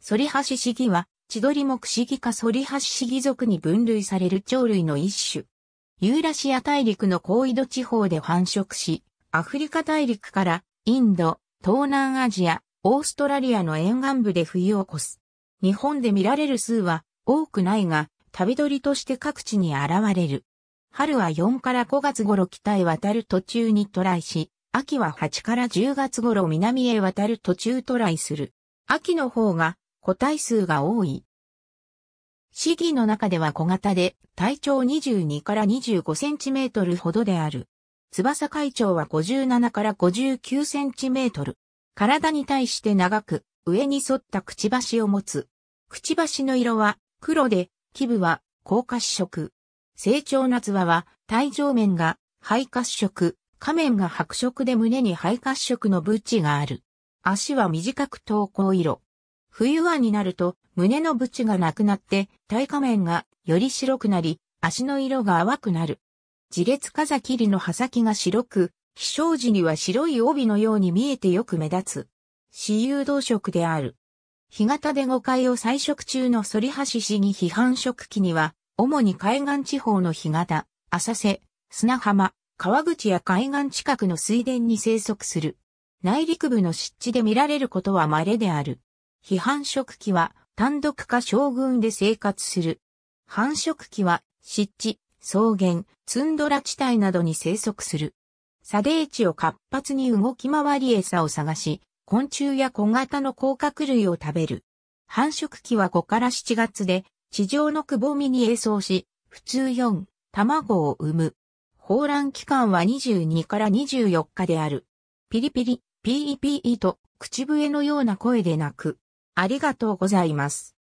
ソリハシシギは、チリ鳥目シギかソリハシシギ族に分類される鳥類の一種。ユーラシア大陸の高緯度地方で繁殖し、アフリカ大陸からインド、東南アジア、オーストラリアの沿岸部で冬を越す。日本で見られる数は多くないが、旅鳥として各地に現れる。春は4から5月頃北へ渡る途中に渡来し、秋は8から10月頃南へ渡る途中渡来する。秋の方が個体数が多い。シギの中では小型で、体長22から25センチメートルほどである。翼海長は57から59センチメートル。体に対して長く、上に沿ったくちばしを持つ。くちばしの色は黒で、基部は高褐色。成長夏場は、体上面が肺褐色、下面が白色で胸に肺褐色のブッチがある。足は短く投稿色。冬はになると、胸のブチがなくなって、体下面がより白くなり、足の色が淡くなる。自月風切りの刃先が白く、飛翔時には白い帯のように見えてよく目立つ。私有動色である。干潟で誤解を採食中の反橋市に批判食期には、主に海岸地方の干潟、浅瀬、砂浜、川口や海岸近くの水田に生息する。内陸部の湿地で見られることは稀である。非繁殖期は単独か将軍で生活する。繁殖期は湿地、草原、ツンドラ地帯などに生息する。砂イ地を活発に動き回り餌を探し、昆虫や小型の甲殻類を食べる。繁殖期は5から7月で、地上のくぼみに餌装し、普通4、卵を産む。放卵期間は22から24日である。ピリピリ、ピーピーと口笛のような声で鳴く。ありがとうございます。